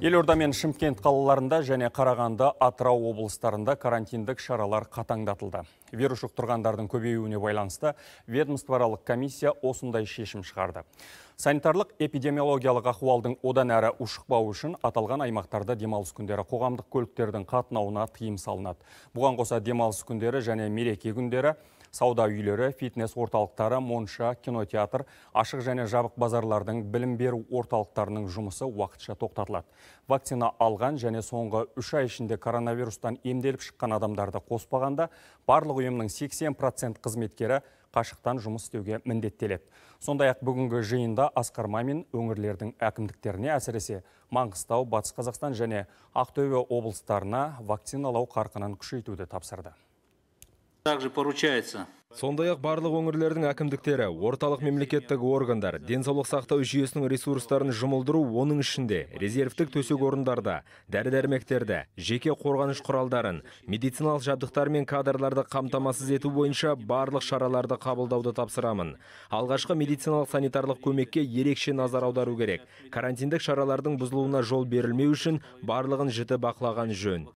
елорда мен шымкент қалаларында және қарағанды атырау облыстарында карантиндік шаралар қатаңдатылды вирус жұқтырғандардың көбеюіне байланысты ведомствоаралық комиссия осындай шешім шығарды санитарлық эпидемиологиялық ахуалдың одан әрі ушықпауы үшін аталған аймақтарда демалыс күндері қоғамдық көліктердің қатынауына тыйым салынады бұған қоса демалыс күндері және мереке күндері сауда үйлері фитнес орталықтары монша кинотеатр ашық және жабық базарлардың білім беру орталықтарының жұмысы уақытша тоқтатылады вакцина алған және соңғы үш ай ішінде коронавирустан емделіп шыққан адамдарды қоспағанда барлық ұйымның 80% қызметкері қашықтан жұмыс істеуге міндеттеледі сондай ақ бүгінгі жиында асқар мамин өңірлердің әкімдіктеріне әсіресе маңғыстау батыс қазақстан және ақтөбе облыстарына вакциналау қарқынын күшейтуді тапсырды также поручается сондай ақ барлық өңірлердің әкімдіктері орталық мемлекеттік органдар денсаулық сақтау жүйесінің ресурстарын жұмылдыру оның ішінде резервтік төсек орындарды дәрі дәрмектерді жеке қорғаныш құралдарын медициналық жабдықтар мен кадрларды қамтамасыз ету бойынша барлық шараларды қабылдауды тапсырамын алғашқы медициналық санитарлық көмекке ерекше назар аудару керек карантиндік шаралардың бұзылуына жол берілмеу үшін барлығын жіті бақылаған жөн